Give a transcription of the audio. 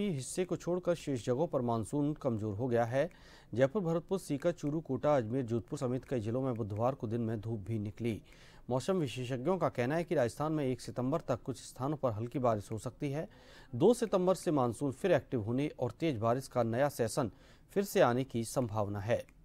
हिस्से को छोड़कर शेष जगहों पर मानसून कमजोर हो गया है जयपुर भरतपुर सीकर चूरू कोटा अजमेर जोधपुर समेत कई जिलों में बुधवार को दिन में धूप भी निकली मौसम विशेषज्ञों का कहना है कि राजस्थान में एक सितंबर तक कुछ स्थानों पर हल्की बारिश हो सकती है दो सितंबर से मानसून फिर एक्टिव होने और तेज बारिश का नया सेशन फिर से आने की संभावना है